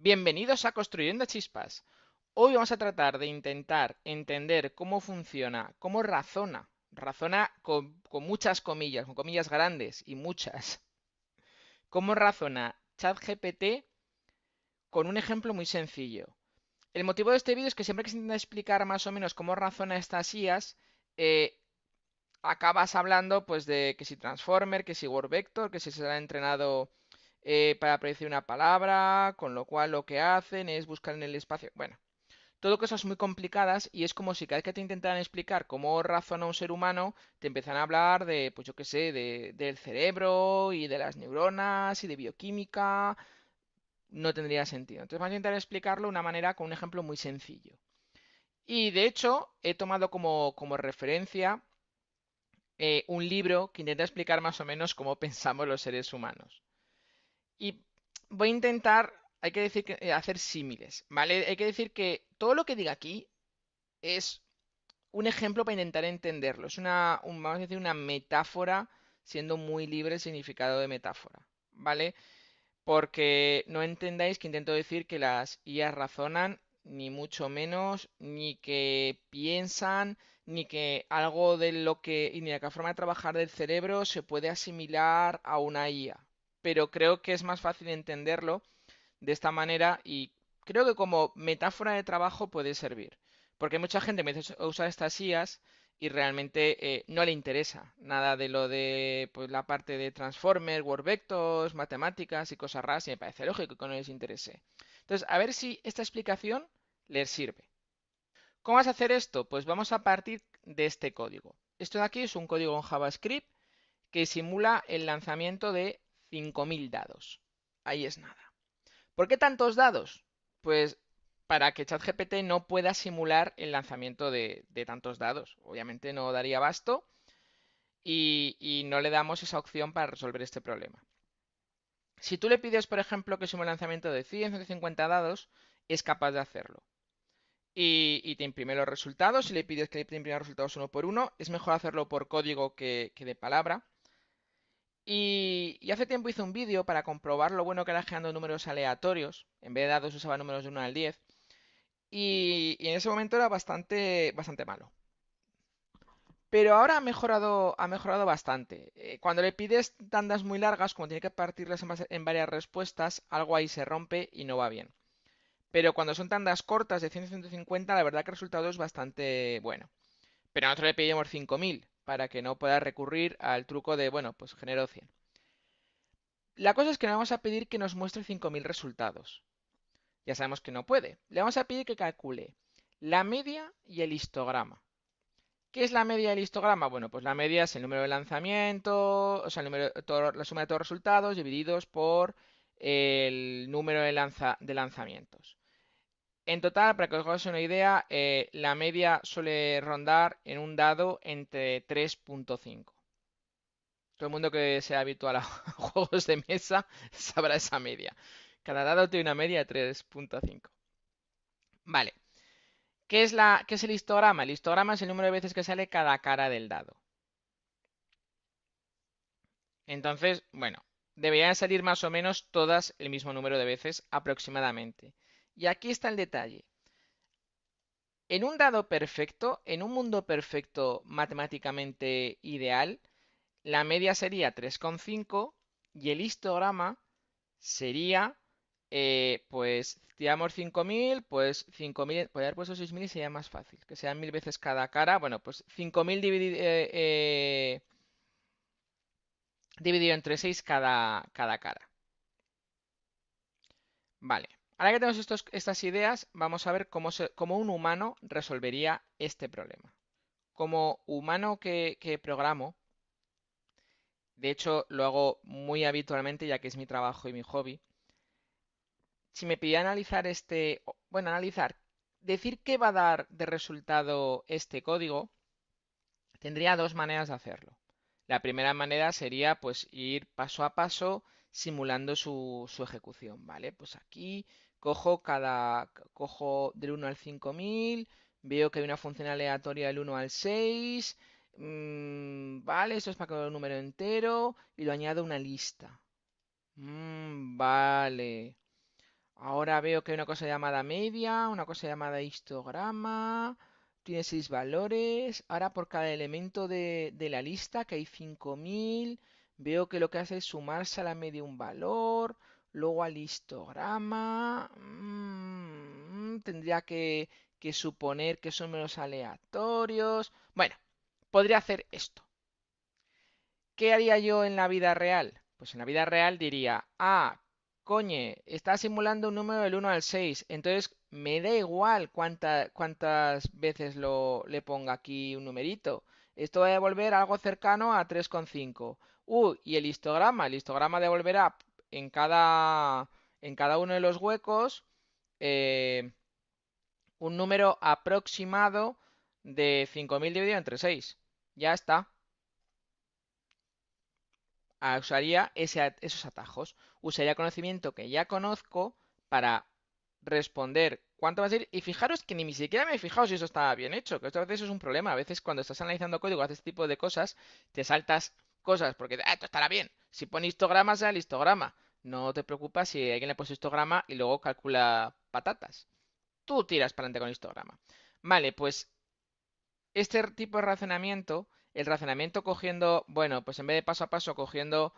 Bienvenidos a Construyendo Chispas. Hoy vamos a tratar de intentar entender cómo funciona, cómo razona, razona con, muchas comillas, con comillas grandes y muchas, cómo razona ChatGPT con un ejemplo muy sencillo. El motivo de este vídeo es que siempre que se intenta explicar más o menos cómo razona estas IAS, eh, acabas hablando pues de que si Transformer, que si Word Vector, que si se ha entrenado eh, para predecir una palabra, con lo cual lo que hacen es buscar en el espacio. Bueno, todo cosas muy complicadas y es como si cada vez que te intentaran explicar cómo razona un ser humano, te empiezan a hablar de, pues yo qué sé, del cerebro y de las neuronas y de bioquímica. No tendría sentido. Entonces vamos a intentar explicarlo de una manera con un ejemplo muy sencillo. Y de hecho, he tomado como, referencia eh, un libro que intenta explicar más o menos cómo pensamos los seres humanos. Y voy a intentar, hay que decir, que, eh, hacer símiles, ¿vale? Hay que decir que todo lo que diga aquí es un ejemplo para intentar entenderlo. Es una, vamos a decir, una metáfora, siendo muy libre el significado de metáfora, ¿vale? Porque no entendáis que intento decir que las IA razonan, ni mucho menos, ni que piensan, ni que algo de lo que, ni la forma de trabajar del cerebro se puede asimilar a una IA, pero creo que es más fácil entenderlo de esta manera y creo que como metáfora de trabajo puede servir. Porque mucha gente me usa estas IAS y realmente eh, no le interesa nada de lo de pues, la parte de Transformer, Word Vectors, matemáticas y cosas raras, y me parece lógico que no les interese. Entonces, a ver si esta explicación les sirve. ¿Cómo vas a hacer esto? Pues vamos a partir de este código. Esto de aquí es un código en JavaScript que simula el lanzamiento de 5.000 dados. Ahí es nada. ¿Por qué tantos dados? Pues para que ChatGPT no pueda simular el lanzamiento de, tantos dados. Obviamente no daría basto y, no le damos esa opción para resolver este problema. Si tú le pides, por ejemplo, que simule el lanzamiento de 100, 150 dados, es capaz de hacerlo. Y, te imprime los resultados. Si le pides que te imprima los resultados uno por uno, es mejor hacerlo por código que de palabra. Y, hace tiempo hice un vídeo para comprobar lo bueno que era generando números aleatorios. En vez de dados usaba números de 1 al 10. Y, en ese momento era bastante, bastante malo. Pero ahora ha mejorado, ha mejorado bastante. Eh, cuando le pides tandas muy largas, cuando tiene que partirlas en, varias respuestas, algo ahí se rompe y no va bien. Pero cuando son tandas cortas de 100 150, la verdad que el resultado es bastante bueno. Pero nosotros le pedimos 5000 para que no pueda recurrir al truco de, bueno, pues genero 100. La cosa es que le vamos a pedir que nos muestre 5.000 resultados. Ya sabemos que no puede. Le vamos a pedir que calcule la media y el histograma. ¿Qué es la media del histograma? Bueno, pues la media es el número de lanzamientos, o sea, la suma de todos los resultados divididos por el número de lanzamientos. En total, para que os hagáis una idea, eh, la media suele rondar en un dado entre 3.5. Todo el mundo que sea habitual a juegos de mesa sabrá esa media. Cada dado tiene una media de 3.5. Vale. ¿Qué es, ¿Qué es el histograma? El histograma es el número de veces que sale cada cara del dado. Entonces, bueno, deberían salir más o menos todas el mismo número de veces aproximadamente. Y aquí está el detalle. En un dado perfecto, en un mundo perfecto matemáticamente ideal, la media sería 3,5 y el histograma sería, eh, pues, digamos 5.000, pues 5.000, podría haber puesto 6.000 sería más fácil, que sean mil veces cada cara. Bueno, pues 5.000 dividido, eh, eh, dividido entre 6 cada, cada cara. Vale. Ahora que tenemos estas ideas, vamos a ver cómo, un humano resolvería este problema. Como humano que, programo, de hecho lo hago muy habitualmente ya que es mi trabajo y mi hobby, si me pidiera analizar este, bueno, analizar, decir qué va a dar de resultado este código, tendría dos maneras de hacerlo. La primera manera sería pues ir paso a paso simulando su, su ejecución, ¿vale? Pues aquí Cojo cada. Cojo del 1 al 5000. Veo que hay una función aleatoria del 1 al 6. Mm, vale, eso es para que un número entero. Y lo añado a una lista. Mm, vale. Ahora veo que hay una cosa llamada media, una cosa llamada histograma. Tiene seis valores. Ahora por cada elemento de, de la lista, que hay 5000, veo que lo que hace es sumarse a la media un valor. Luego al histograma mm, mm, tendría que, suponer que son menos aleatorios. Bueno, podría hacer esto. ¿Qué haría yo en la vida real? Pues en la vida real diría, ah, coño, está simulando un número del 1 al 6, entonces me da igual cuántas veces lo, le ponga aquí un numerito. Esto va a devolver algo cercano a 3,5. Uh, y el histograma, el histograma devolverá en cada, en cada uno de los huecos eh, un número aproximado de 5.000 dividido entre 6. Ya está. Ah, usaría ese, esos atajos. Usaría conocimiento que ya conozco para responder cuánto va a ser. Y fijaros que ni siquiera me he fijado si eso está bien hecho, que otras veces es un problema. A veces cuando estás analizando código, haces este tipo de cosas, te saltas cosas, porque ah, esto estará bien. Si pone histograma, sea el histograma. No te preocupas si alguien le pone histograma y luego calcula patatas. Tú tiras para adelante con histograma. Vale, pues este tipo de razonamiento, el razonamiento cogiendo, bueno, pues en vez de paso a paso, cogiendo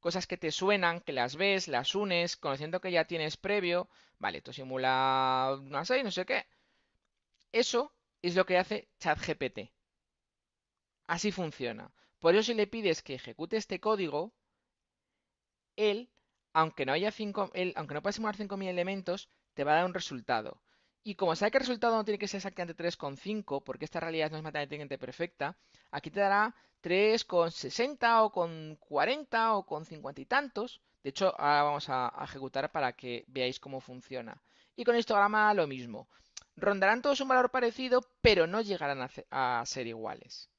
cosas que te suenan, que las ves, las unes, conociendo que ya tienes previo, vale, esto simula una 6, no sé qué. Eso es lo que hace ChatGPT. Así funciona. Por eso si le pides que ejecute este código, él, aunque no, haya cinco, aunque no pueda simular 5.000 elementos, te va a dar un resultado. Y como sabe que el resultado no tiene que ser exactamente 3,5, porque esta realidad no es matemáticamente perfecta, aquí te dará 3,60 o con 40 o con 50 y tantos. De hecho, ahora vamos a ejecutar para que veáis cómo funciona. Y con histograma lo mismo. Rondarán todos un valor parecido, pero no llegarán a ser iguales.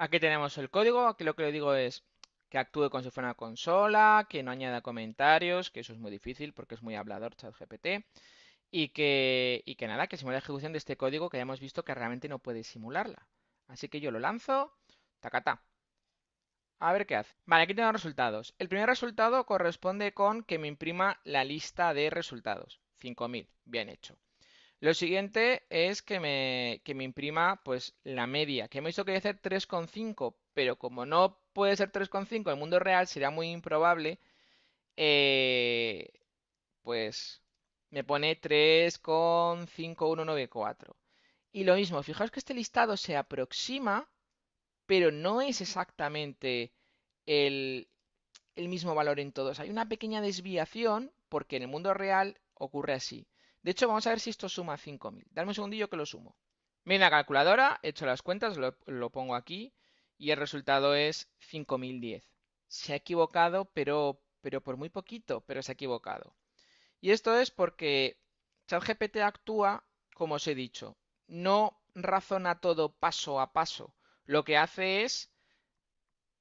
Aquí tenemos el código, aquí lo que le digo es que actúe como si fuera una consola, que no añada comentarios, que eso es muy difícil porque es muy hablador ChatGPT, y que, que nada, que simule la ejecución de este código que ya hemos visto que realmente no puede simularla. Así que yo lo lanzo, tacata. A ver qué hace. Vale, aquí tengo resultados. El primer resultado corresponde con que me imprima la lista de resultados. 5000, bien hecho. Lo siguiente es que me, me imprima pues la media, que hemos hizo que debe 3,5, pero como no puede ser 3,5 en el mundo real, sería muy improbable, eh, pues me pone 3,5194. Y lo mismo, fijaos que este listado se aproxima, pero no es exactamente el mismo valor en todos. Hay una pequeña desviación porque en el mundo real ocurre así. De hecho, vamos a ver si esto suma 5.000. Dame un segundillo que lo sumo. Viene la calculadora, he hecho las cuentas, lo, pongo aquí y el resultado es 5.010. Se ha equivocado, pero, pero por muy poquito, pero se ha equivocado. Y esto es porque ChatGPT actúa, como os he dicho, no razona todo paso a paso. Lo que hace es,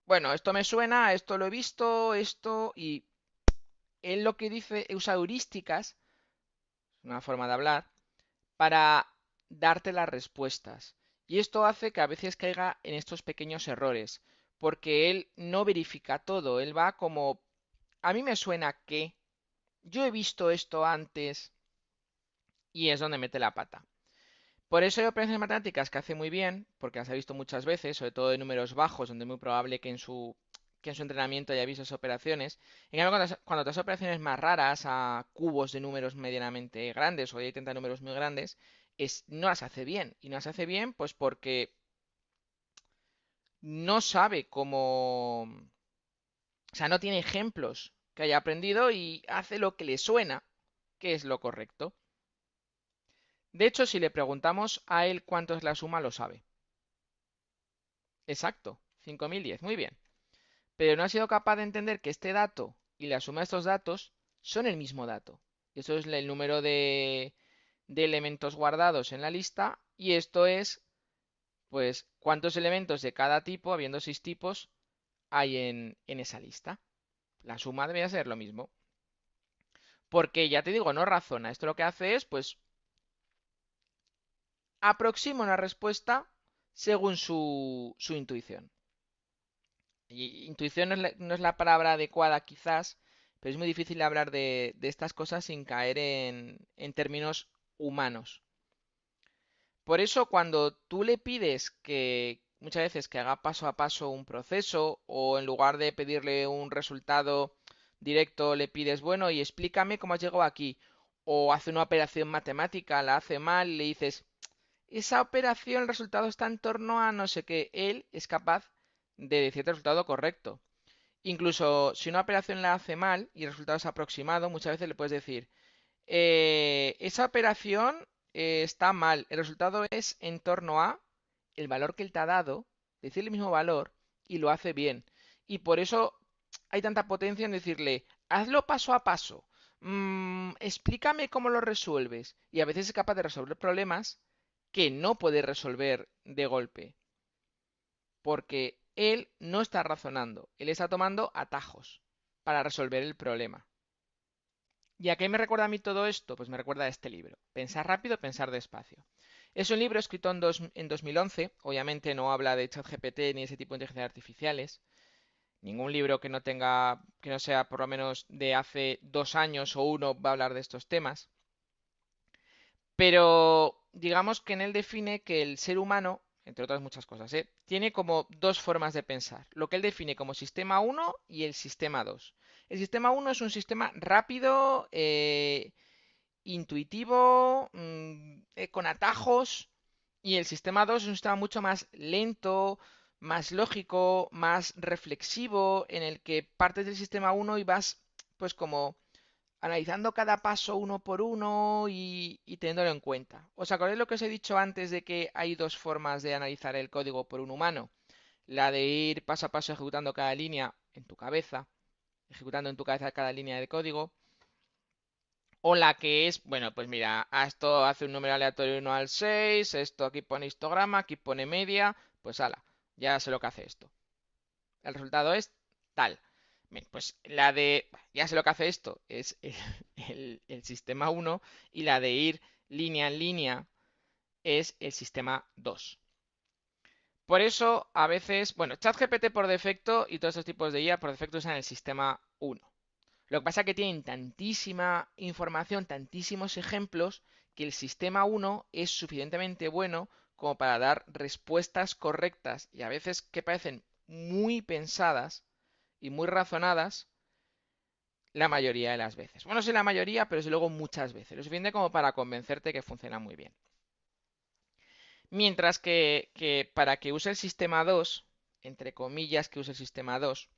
bueno, esto me suena, esto lo he visto, esto, y él lo que dice usa heurísticas una forma de hablar, para darte las respuestas. Y esto hace que a veces caiga en estos pequeños errores, porque él no verifica todo, él va como, a mí me suena que yo he visto esto antes y es donde mete la pata. Por eso hay operaciones matemáticas que hace muy bien, porque las ha visto muchas veces, sobre todo de números bajos, donde es muy probable que en su en su entrenamiento haya visto esas operaciones. En cambio, cuando, cuando te operaciones más raras, a cubos de números medianamente grandes o de 80 números muy grandes, es, no las hace bien. Y no las hace bien, pues porque no sabe cómo. O sea, no tiene ejemplos que haya aprendido y hace lo que le suena, que es lo correcto. De hecho, si le preguntamos a él cuánto es la suma, lo sabe. Exacto, 5.010. Muy bien pero no ha sido capaz de entender que este dato y la suma de estos datos son el mismo dato. Eso es el número de, elementos guardados en la lista y esto es pues cuántos elementos de cada tipo, habiendo seis tipos, hay en, esa lista. La suma debería ser lo mismo. Porque ya te digo, no razona. Esto lo que hace es, pues, aproxima una respuesta según su intuición intuición no es, la, palabra adecuada quizás, pero es muy difícil hablar de, estas cosas sin caer en, términos humanos. Por eso cuando tú le pides que muchas veces que haga paso a paso un proceso o en lugar de pedirle un resultado directo le pides, bueno, y explícame cómo has llegado aquí, o hace una operación matemática, la hace mal, le dices, esa operación, el resultado está en torno a no sé qué, él es capaz de decirte el resultado correcto. Incluso si una operación la hace mal y el resultado es aproximado, muchas veces le puedes decir, eh, esa operación eh, está mal, el resultado es en torno a el valor que él te ha dado, decir el mismo valor y lo hace bien. Y por eso hay tanta potencia en decirle, hazlo paso a paso, mm, explícame cómo lo resuelves. Y a veces es capaz de resolver problemas que no puede resolver de golpe. Porque él no está razonando, él está tomando atajos para resolver el problema. ¿Y a qué me recuerda a mí todo esto? Pues me recuerda a este libro, Pensar rápido, pensar despacio. Es un libro escrito en, 2011, obviamente no habla de ChatGPT ni ese tipo de inteligencias artificiales. Ningún libro que no tenga, que no sea por lo menos de hace dos años o uno va a hablar de estos temas. Pero digamos que en él define que el ser humano entre otras muchas cosas. ¿eh? Tiene como dos formas de pensar, lo que él define como sistema 1 y el sistema 2. El sistema 1 es un sistema rápido, eh, intuitivo, mm, eh, con atajos, y el sistema 2 es un sistema mucho más lento, más lógico, más reflexivo, en el que partes del sistema 1 y vas pues como analizando cada paso uno por uno y, teniéndolo en cuenta. ¿Os acordáis lo que os he dicho antes de que hay dos formas de analizar el código por un humano? La de ir paso a paso ejecutando cada línea en tu cabeza, ejecutando en tu cabeza cada línea de código. O la que es, bueno, pues mira, ah, esto hace un número aleatorio 1 al 6, esto aquí pone histograma, aquí pone media, pues ala, ya sé lo que hace esto. El resultado es tal. Pues la de, ya sé lo que hace esto, es el, sistema 1 y la de ir línea en línea es el sistema 2. Por eso a veces, bueno, ChatGPT por defecto y todos estos tipos de IA por defecto usan el sistema 1. Lo que pasa es que tienen tantísima información, tantísimos ejemplos, que el sistema 1 es suficientemente bueno como para dar respuestas correctas y a veces que parecen muy pensadas y muy razonadas la mayoría de las veces. Bueno, sí la mayoría, pero sí luego muchas veces. Lo suficiente como para convencerte que funciona muy bien. Mientras que, para que use el sistema 2, entre comillas que use el sistema 2,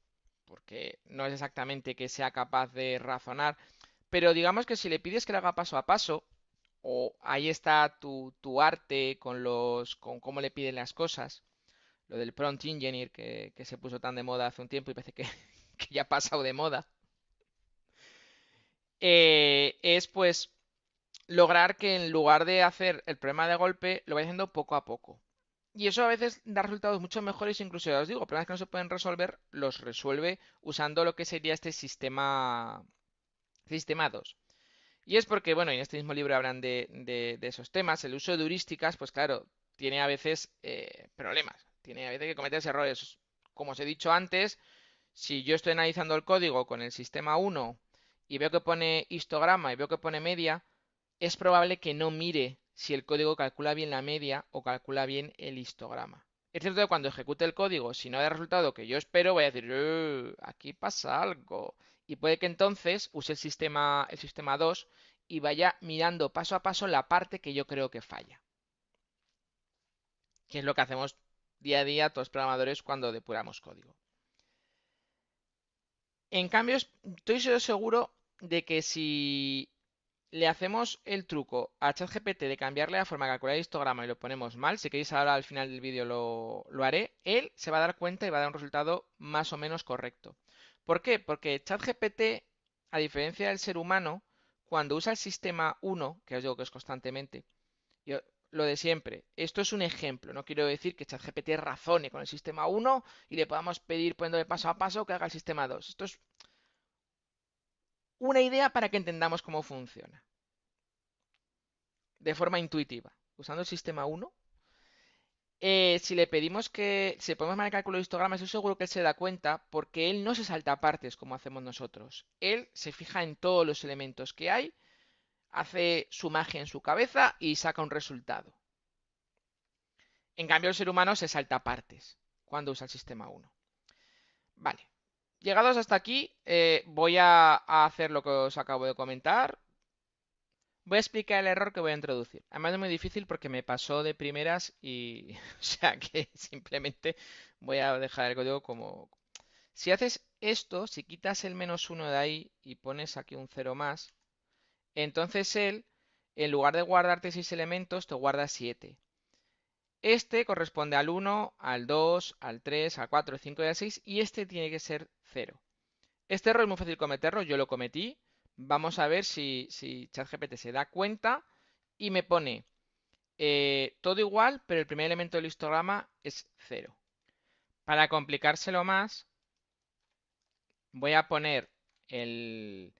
porque no es exactamente que sea capaz de razonar, pero digamos que si le pides que lo haga paso a paso, o ahí está tu, tu arte con los con cómo le piden las cosas, lo del prompt engineer que, se puso tan de moda hace un tiempo y parece que, ya ha pasado de moda, eh, es pues lograr que en lugar de hacer el problema de golpe, lo vaya haciendo poco a poco. Y eso a veces da resultados mucho mejores, incluso ya os digo, problemas que no se pueden resolver, los resuelve usando lo que sería este sistema, sistema 2. Y es porque, bueno, en este mismo libro hablan de, esos temas, el uso de heurísticas, pues claro, tiene a veces eh, problemas a veces que cometerse errores. Como os he dicho antes, si yo estoy analizando el código con el sistema 1 y veo que pone histograma y veo que pone media, es probable que no mire si el código calcula bien la media o calcula bien el histograma. Es cierto que cuando ejecute el código, si no da resultado que yo espero, voy a decir, aquí pasa algo. Y puede que entonces use el sistema, el sistema 2 y vaya mirando paso a paso la parte que yo creo que falla. Que es lo que hacemos día a día todos los programadores cuando depuramos código. En cambio, estoy seguro de que si le hacemos el truco a ChatGPT de cambiarle la forma de calcular el histograma y lo ponemos mal, si queréis ahora al final del vídeo lo, lo, haré, él se va a dar cuenta y va a dar un resultado más o menos correcto. ¿Por qué? Porque ChatGPT, a diferencia del ser humano, cuando usa el sistema 1, que os digo que es constantemente, lo de siempre. Esto es un ejemplo. No quiero decir que ChatGPT razone con el sistema 1 y le podamos pedir poniéndole paso a paso que haga el sistema 2. Esto es una idea para que entendamos cómo funciona. De forma intuitiva. Usando el sistema 1, eh, si le pedimos que, si podemos manejar el cálculo de histogramas, yo seguro que él se da cuenta porque él no se salta a partes como hacemos nosotros. Él se fija en todos los elementos que hay hace su magia en su cabeza y saca un resultado. En cambio, el ser humano se salta partes cuando usa el sistema 1. Vale. Llegados hasta aquí, eh, voy a, hacer lo que os acabo de comentar. Voy a explicar el error que voy a introducir. Además es muy difícil porque me pasó de primeras y... o sea que simplemente voy a dejar el código como... Si haces esto, si quitas el menos 1 de ahí y pones aquí un 0 más, entonces él, en lugar de guardarte 6 elementos, te guarda 7. Este corresponde al 1, al 2, al 3, al 4, al 5 y al 6, y este tiene que ser 0. Este error es muy fácil cometerlo, yo lo cometí. Vamos a ver si, ChatGPT se da cuenta y me pone eh, todo igual, pero el primer elemento del histograma es 0. Para complicárselo más, voy a poner el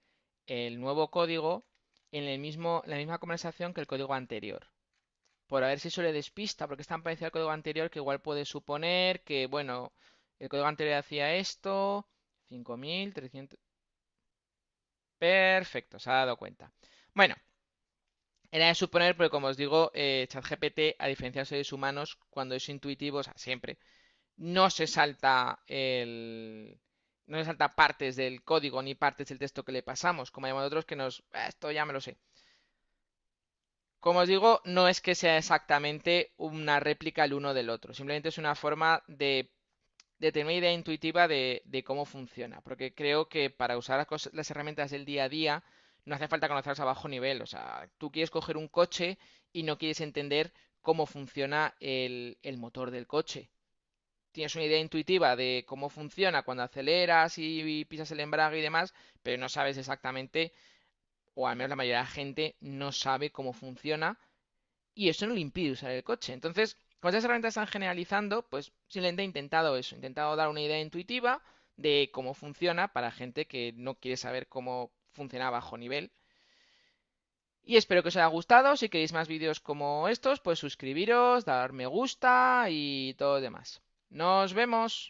nuevo código en el mismo, la misma conversación que el código anterior. Por a ver si eso le despista, porque es tan parecido al código anterior que igual puede suponer que, bueno, el código anterior hacía esto, 5300... Perfecto, se ha dado cuenta. Bueno, era de suponer, porque como os digo, eh, ChatGPT, a diferencia de seres humanos, cuando es intuitivo, o sea, siempre, no se salta el, no le salta partes del código ni partes del texto que le pasamos, como hay otros que nos... Ah, esto ya me lo sé. Como os digo, no es que sea exactamente una réplica el uno del otro, simplemente es una forma de, tener una idea intuitiva de, cómo funciona, porque creo que para usar las, herramientas del día a día no hace falta conocerlas a bajo nivel, o sea, tú quieres coger un coche y no quieres entender cómo funciona el motor del coche, tienes una idea intuitiva de cómo funciona cuando aceleras y, pisas el embrague y demás, pero no sabes exactamente, o al menos la mayoría de la gente no sabe cómo funciona, y eso no le impide usar el coche. Entonces, cuando estas herramientas están generalizando, pues simplemente he intentado eso, he intentado dar una idea intuitiva de cómo funciona para gente que no quiere saber cómo funciona a bajo nivel. Y espero que os haya gustado. Si queréis más vídeos como estos, pues suscribiros, dar me gusta y todo lo demás. Nos vemos.